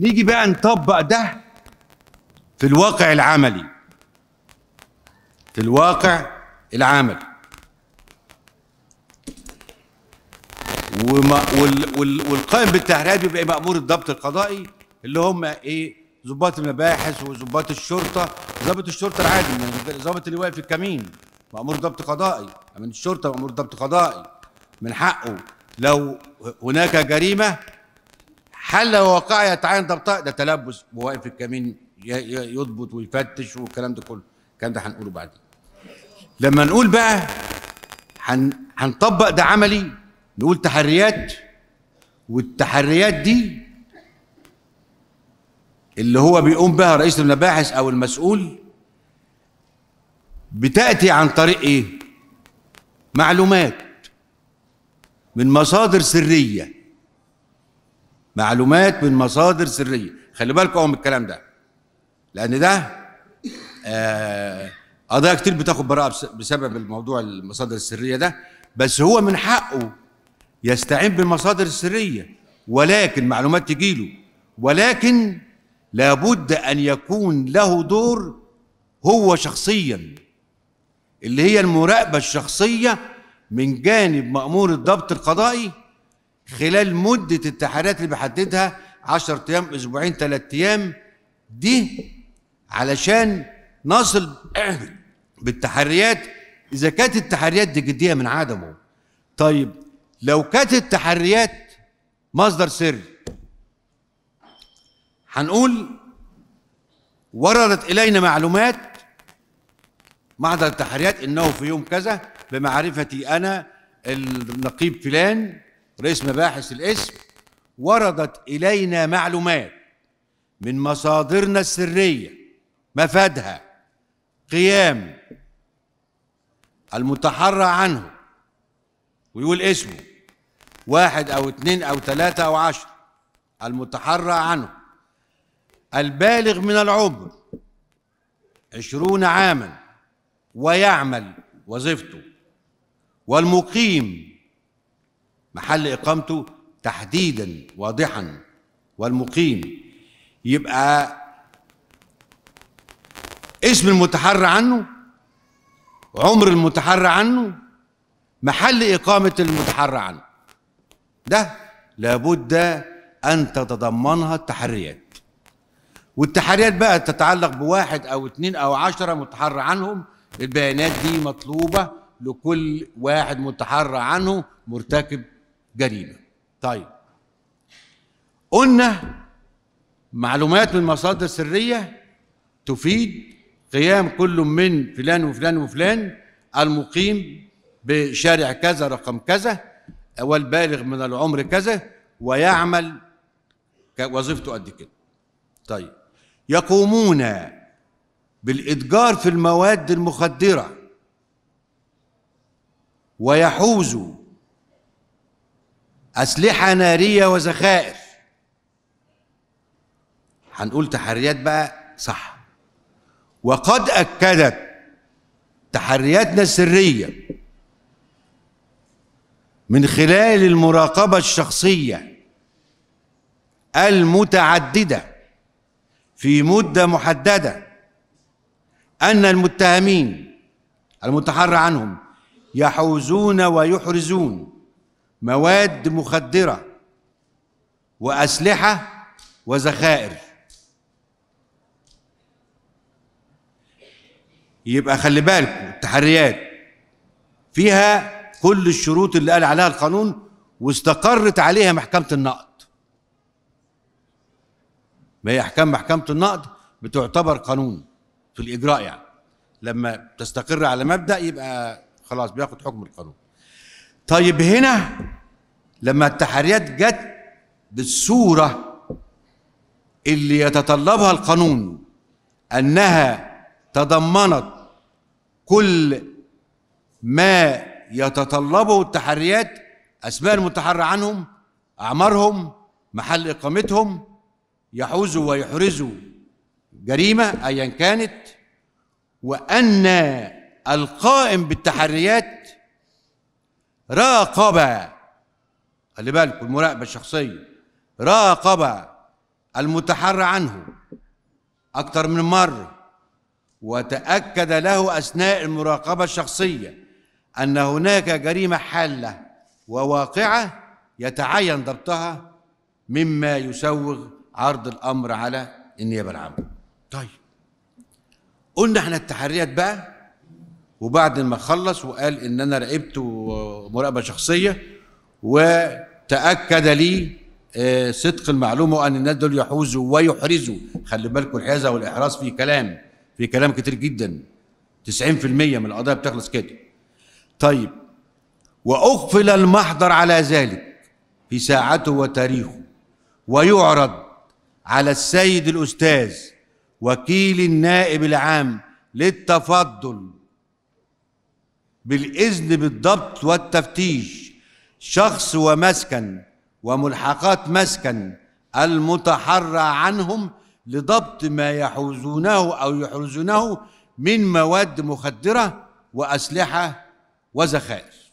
نيجي بقى نطبق ده في الواقع العملي في الواقع العملي وما وال وال والقائم بالتحريات بيبقى مأمور الضبط القضائي اللي هم ايه ضباط المباحث وضباط الشرطه ضابط الشرطه العادي ضابط اللي واقف في الكمين مأمور ضبط قضائي من الشرطه مأمور ضبط قضائي من حقه لو هناك جريمه حل واقعي يتعين ضبطها ده تلبس وواقف في الكمين يضبط ويفتش والكلام ده كله الكلام ده هنقوله بعدين لما نقول بقى هن هنطبق ده عملي نقول تحريات والتحريات دي اللي هو بيقوم بها رئيس المباحث او المسؤول بتاتي عن طريق ايه معلومات من مصادر سريه معلومات من مصادر سريه خلي بالكم من الكلام ده لان ده قضايا آه، آه، كتير بتاخد براءه بسبب الموضوع المصادر السريه ده بس هو من حقه يستعين بالمصادر السريه ولكن معلومات تجيله ولكن لابد ان يكون له دور هو شخصيا اللي هي المراقبه الشخصيه من جانب مامور الضبط القضائي خلال مدة التحريات اللي بحددها 10 أيام أسبوعين ثلاثة أيام دي علشان نصل بالتحريات إذا كانت التحريات دي جدية من عدمه طيب لو كانت التحريات مصدر سر هنقول وردت إلينا معلومات محضر التحريات إنه في يوم كذا بمعرفتي أنا النقيب فلان رئيس مباحث الاسم وردت إلينا معلومات من مصادرنا السرية مفادها قيام المتحرى عنه ويقول اسمه واحد أو اتنين أو تلاتة أو عشر المتحرى عنه البالغ من العمر عشرون عاما ويعمل وظيفته والمقيم محل إقامته تحديدا واضحا والمقيم يبقى اسم المتحرى عنه عمر المتحرى عنه محل إقامة المتحرى عنه ده لابد أن تتضمنها التحريات والتحريات بقى تتعلق بواحد أو اثنين أو عشرة متحرى عنهم البيانات دي مطلوبة لكل واحد متحرى عنه مرتكب جريمه طيب قلنا معلومات من مصادر سريه تفيد قيام كل من فلان وفلان وفلان المقيم بشارع كذا رقم كذا والبالغ من العمر كذا ويعمل وظيفته قد كده طيب يقومون بالاتجار في المواد المخدره ويحوزوا أسلحة نارية وذخائر هنقول تحريات بقى صح وقد أكدت تحرياتنا السرية من خلال المراقبة الشخصية المتعددة في مدة محددة أن المتهمين المتحرى عنهم يحوزون ويحرزون مواد مخدره واسلحه وذخائر يبقى خلي بالكم التحريات فيها كل الشروط اللي قال عليها القانون واستقرت عليها محكمه النقد ما هي احكام محكمه النقد بتعتبر قانون في الاجراء يعني لما تستقر على مبدا يبقى خلاص بياخد حكم القانون طيب هنا لما التحريات جت بالصورة اللي يتطلبها القانون أنها تضمنت كل ما يتطلبه التحريات أسماء المتحرى عنهم أعمارهم محل إقامتهم يحوزوا ويحرزوا جريمة أيا كانت وأن القائم بالتحريات راقب خلي بالكم المراقبة الشخصية راقب المتحرى عنه أكثر من مرة وتأكد له أثناء المراقبة الشخصية أن هناك جريمة حالة وواقعة يتعين ضبطها مما يسوغ عرض الأمر على النيابة العامة طيب قلنا احنا التحريات بقى وبعد ما خلص وقال ان انا راقبت مراقبه شخصيه وتاكد لي آه، صدق المعلومه وان الناس دول يحوزوا ويحرزوا خلي بالكم الحيازه والاحراز في كلام في كلام كتير جدا 90% من القضايا بتخلص كده طيب واقفل المحضر على ذلك في ساعته وتاريخه ويعرض على السيد الاستاذ وكيل النائب العام للتفضل بالإذن بالضبط والتفتيش شخص ومسكن وملحقات مسكن المتحرى عنهم لضبط ما يحوزونه أو يحرزونه من مواد مخدرة وأسلحة وذخائر